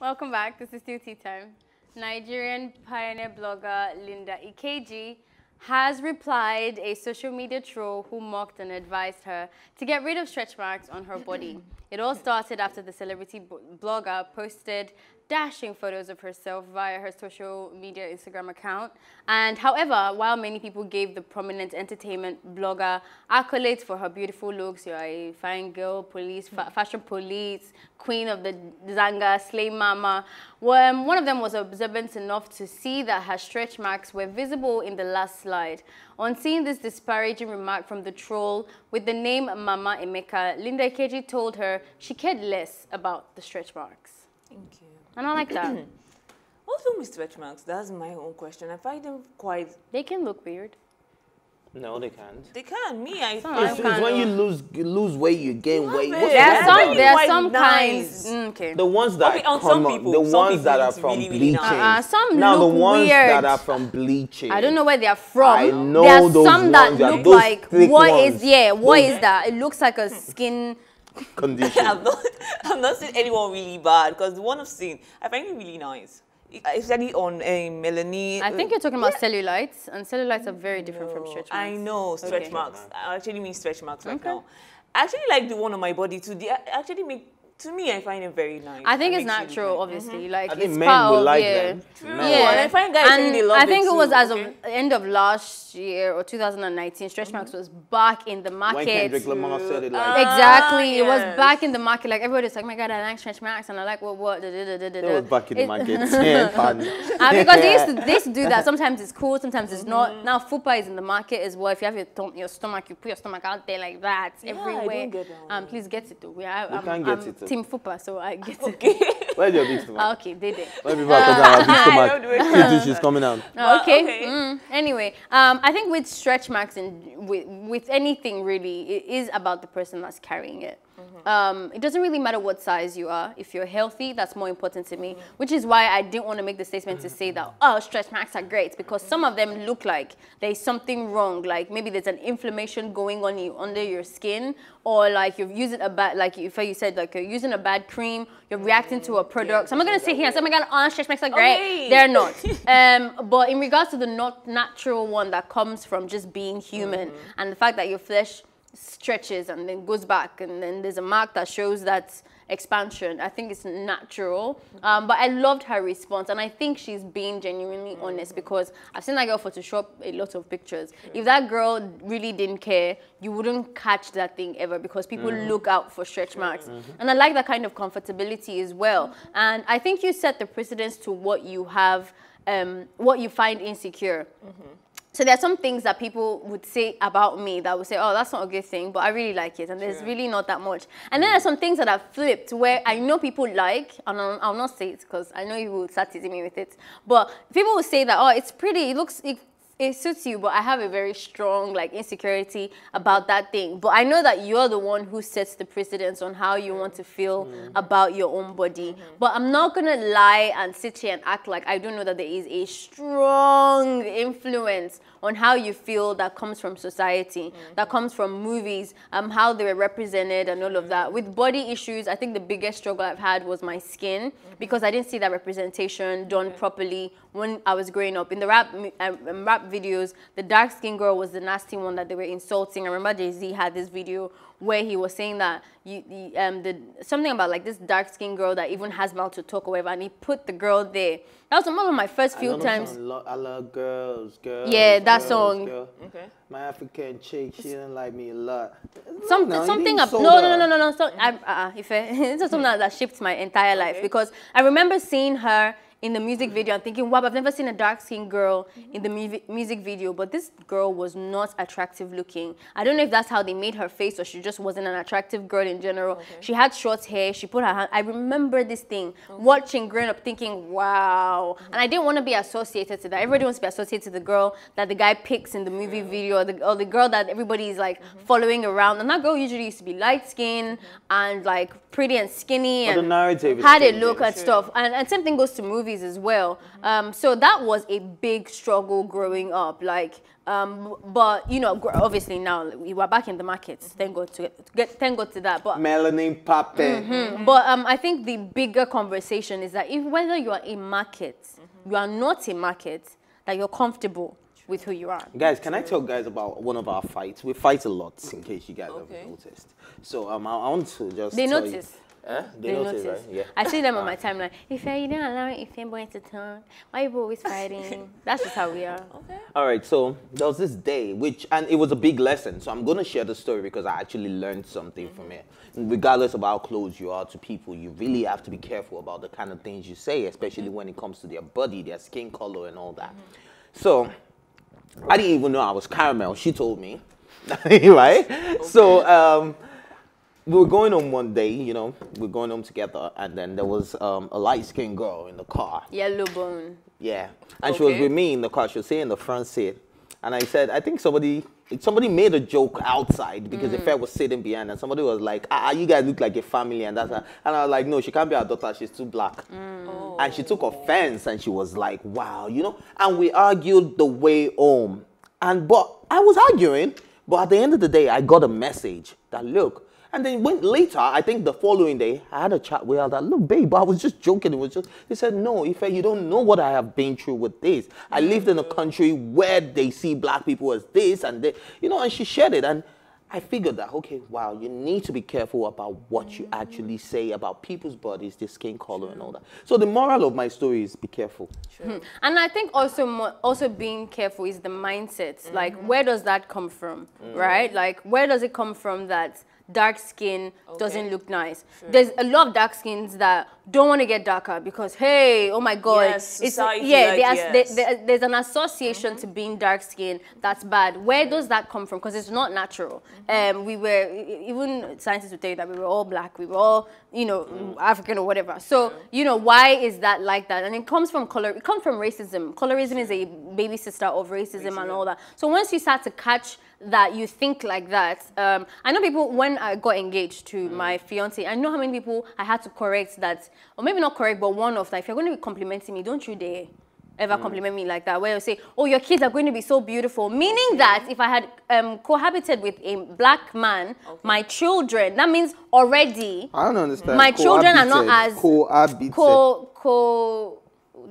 Welcome back. This is still tea time. Nigerian pioneer blogger Linda Ikeji has replied a social media troll who mocked and advised her to get rid of stretch marks on her body. It all started after the celebrity blogger posted dashing photos of herself via her social media Instagram account. And however, while many people gave the prominent entertainment blogger accolades for her beautiful looks, you're a fine girl, police, fa fashion police, queen of the Zanga, slay mama, well, um, one of them was observant enough to see that her stretch marks were visible in the last slide. On seeing this disparaging remark from the troll with the name Mama Emeka, Linda Keji told her she cared less about the stretch marks. Thank you. And I like that. Also with stretch marks, that's my own question. I find them quite... They can look weird. No, they can't. They can. Me, I. Some it's, it's when you lose lose weight, you gain Love weight. There are some. There are some nice. kinds. Mm, okay. The ones that okay, on come some people, the some ones people that are from really, bleaching. Really uh, uh-uh, some now look the ones weird. that are from bleaching. I don't know where they are from. I know there are those some ones, that look like what ones. is yeah? What those. is that? It looks like a skin condition. I've not, i not seen anyone really bad because the one I've seen, I find it really nice. Especially on a uh, Melanie. I think you're talking about yeah. cellulites, and cellulites are very different no. from stretch marks. I know stretch okay. marks. I actually mean stretch marks right okay. now. I actually like the one on my body too. They actually make to me, I find it very nice. I think that it's natural, obviously. Mm -hmm. Like I think it's men part will of, like yeah. them. True. Yeah. And I find guys and really love I think it, too, was as of end of last year or 2019. Stretch mm -hmm. Marks was back in the market. When Kendrick Lamar said it, like exactly, yes. it was ah, back in the market. Like everybody's like, oh my God, I like Stretch Marks, and I like what what. Da, da, da, da, da. It was back in the market. yeah, uh, because they used, to, they used to do that. Sometimes it's cool, sometimes it's mm -hmm. not. Mm-hmm. Now fupa is in the market as well. If you have your, your stomach, you put your stomach out there like that yeah, everywhere. I don't get that um, please get it though. We, I, we I'm, um, can get I'm, it. Team Fupa, so I get okay. it. Where's your big stomach? Ah, okay, they there. When people are talking about big stomach, you she's coming out. Ah, okay. okay. Mm. Anyway, um, I think with stretch marks and with, with anything really, it is about the person that's carrying it. -hmm. um, it doesn't really matter what size you are. If you're healthy, that's more important to me, mm-hmm. which is why I didn't want to make the statement to say that, oh, stretch marks are great, because some of them look like there's something wrong. Like maybe there's an inflammation going on you, under your skin, or like you're using a bad, like if you said, like you're using a bad cream, you're reacting to a mm, product. Yeah, so I'm going to sit here and say, oh my God, oh, stretch marks are great. Okay. Oh, They're not. um, but in regards to the not natural one that comes from just being human mm-hmm. and the fact that your flesh stretches and then goes back and then there's a mark that shows that expansion. I think it's natural. Um, but I loved her response and I think she's being genuinely mm. honest because I've seen that girl Photoshop a lot of pictures. If that girl really didn't care, you wouldn't catch that thing ever because people mm. look out for stretch marks. Mm -hmm. And I like that kind of comfortability as well. And I think you set the precedence to what you have, um, what you find insecure. Mm -hmm so there are some things that people would say about me that would say, oh, that's not a good thing, but I really like it. And there's really not that much. And then there's some things that I've flipped where I know people like, and I'll, I'll not say it because I know you will start teasing me with it. But people will say that, oh, it's pretty, it looks, it it suits you, but I have a very strong like insecurity about that thing. But I know that you're the one who sets the precedence on how you want to feel mm. about your own body. Mm -hmm. But I'm not gonna lie and sit here and act like I don't know that there is a strong influence on how you feel that comes from society, mm -hmm. that comes from movies, um, how they were represented and all of that. Mm-hmm. With body issues, I think the biggest struggle I've had was my skin -hmm. because I didn't see that representation done properly when I was growing up. In the rap, um, rap videos, the dark skin girl was the nasty one that they were insulting. I remember Jay Z had this video where he was saying that you, the, um, the, something about like this dark skin girl that even has mouth to talk or whatever, and he put the girl there. That was one of my first few I times. Lo- I love girls, girls. Yeah, that girls, song. Girl. Okay. My African chick, she didn't like me a lot. Some, no, something ab- no, no, no, no, no, no. So, I, uh, uh, if I, this is something that, that shaped my entire life okay. because I remember seeing her in the music video and thinking, wow, I've never seen a dark-skinned girl mm -hmm. in the mu music video, but this girl was not attractive looking. I don't know if that's how they made her face or she just wasn't an attractive girl in general. Okay. She had short hair, she put her hand, I remember this thing, okay. watching growing up thinking, wow. Mm -hmm. And I didn't want to be associated to that. Everybody wants to be associated to the girl that the guy picks in the movie yeah. video or the, or the girl that everybody is like mm -hmm. following around. And that girl usually used to be light-skinned mm-hmm. and like pretty and skinny and had a look and stuff. And, and same thing goes to movies movies as well. Um, so that was a big struggle growing up. Like, um, but you know, obviously now we were back in the markets. Thank God to get, thank God to that. But melanin popping. Mm -hmm. But um, I think the bigger conversation is that if whether you are in market, you are not a market, that you're comfortable with who you are. Guys, can I tell guys about one of our fights? We fight a lot, in case you guys okay. haven't noticed. So um, I want to just. They notice. You, Huh? They, they notice, notice. Right? Yeah. I see them on my ah. timeline. If you don't allow if you going to turn, why you always fighting? That's just how we are. Okay. All right. So there was this day, which and it was a big lesson. So I'm gonna share the story because I actually learned something mm -hmm. from mm-hmm. it. regardless of how close you are to people, you really have to be careful about the kind of things you say, especially mm -hmm. when it comes to their body, their skin color, and all that. Mm -hmm. So I didn't even know I was caramel. She told me, right? Okay. So. Um, we were going home one day, you know, we are going home together, and then there was um, a light skinned girl in the car. Yellow bone. Yeah. And okay. she was with me in the car. She was sitting in the front seat. And I said, I think somebody somebody made a joke outside because mm. the fair was sitting behind and somebody was like, ah, ah, you guys look like a family and that's her. And I was like, no, she can't be our daughter. She's too black. Mm. Oh. And she took oh. offense and she was like, wow, you know. And we argued the way home. And but I was arguing. But at the end of the day, I got a message that look, and then later, I think the following day, I had a chat with her that, little babe, I was just joking. It was just, he said, no, Ife, you don't know what I have been through with this. I lived in a mm. country where they see black people as this and you know, and she shared it. And I figured that, okay, wow, you need to be careful about what you actually mm. say about people's bodies, their skin color, and all that. So the moral of my story is be careful. Sure. Hmm. And I think also also being careful is the mindset. Mm -hmm. Like, where does that come from, mm -hmm. right? Like, where does it come from that dark skin okay. doesn't look nice. Sure. There's a lot of dark skins that don't want to get darker because hey, oh my God, yes, it's yeah, like, yes. there's an association mm -hmm. to being dark skinned that's bad. Where does that come from? Because it's not natural. Mm -hmm. um, we were even scientists would tell you that we were all black, we were all you know mm. African or whatever. So you know why is that like that? And it comes from color. It comes from racism. Colorism is a baby sister of racism, and all that. So once you start to catch that you think like that. Um, I know people, when I got engaged to mm. my fiance, I know how many people I had to correct that or maybe not correct, but one of that. If you're going to be complimenting me, don't you dare ever mm. compliment me like that, where you say, oh, your kids are going to be so beautiful. Meaning that if I had um, cohabited with a black man, okay. my children, that means already. I don't understand. My children are not as. Cohabited. Co, co,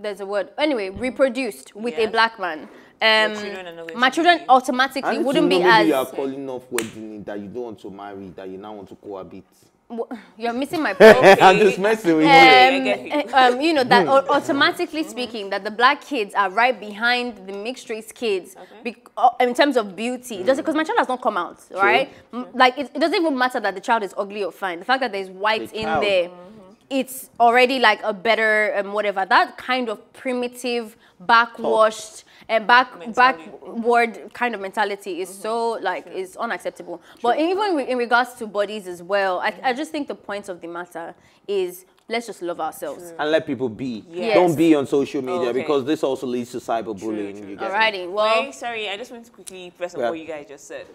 there's a word. Anyway, mm. reproduced with yeah. a black man. Um, children my children automatically wouldn't be as. you are calling off wedding that you don't want to marry, that you now want to cohabit. you're missing my point. I'm just messing with you. Um, eh, um you know that hmm. automatically speaking, that the black kids are right behind the mixed race kids okay. Uh, in terms of beauty. Mm. Does Because hmm. my child has not come out, True. right? True. Like it, it, doesn't even matter that the child is ugly or fine. The fact that there's white the in there. Mm it's already like a better um, whatever that kind of primitive backwashed and um, back mentality. backward kind of mentality is mm -hmm. so like sure. is unacceptable sure. but even in regards to bodies as well I, I just think the point of the matter is let's just love ourselves true. and let people be. Yes. Don't be on social media oh, okay. because this also leads to cyberbullying. You guys. Alrighty, well, Wait, sorry, I just want to quickly press on yeah. what you guys just said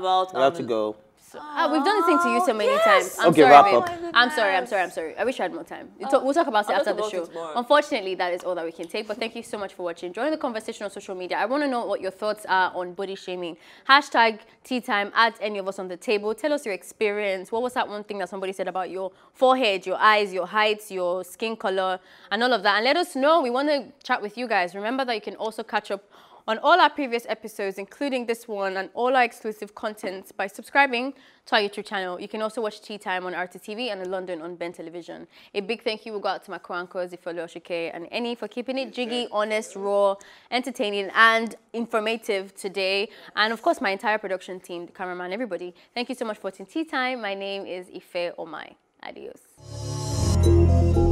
about. Um, to go. So, uh, we've done this thing to you so oh, many yes. times. I'm okay, sorry, wrap up. Oh I'm sorry, I'm sorry, I'm sorry. I wish I had more time. We'll, oh, talk, we'll talk about it I'll after the show. Unfortunately, that is all that we can take, but thank you so much for watching. Join the conversation on social media. I want to know what your thoughts are on body shaming. Hashtag tea time, add any of us on the table. Tell us your experience. What was that one thing that somebody said about your forehead, your eyes, your height, your skin color, and all of that? And let us know. We want to chat with you guys. Remember that you can also catch up on all our previous episodes, including this one and all our exclusive content by subscribing to our YouTube channel. You can also watch Tea Time on TV and in London on Ben Television. A big thank you will go out to my co-anchors, Ifeolu Oshike and Eni for keeping it jiggy, honest, raw, entertaining and informative today. And of course, my entire production team, the cameraman, everybody. Thank you so much for watching Tea Time. My name is Ife Omai. Adios.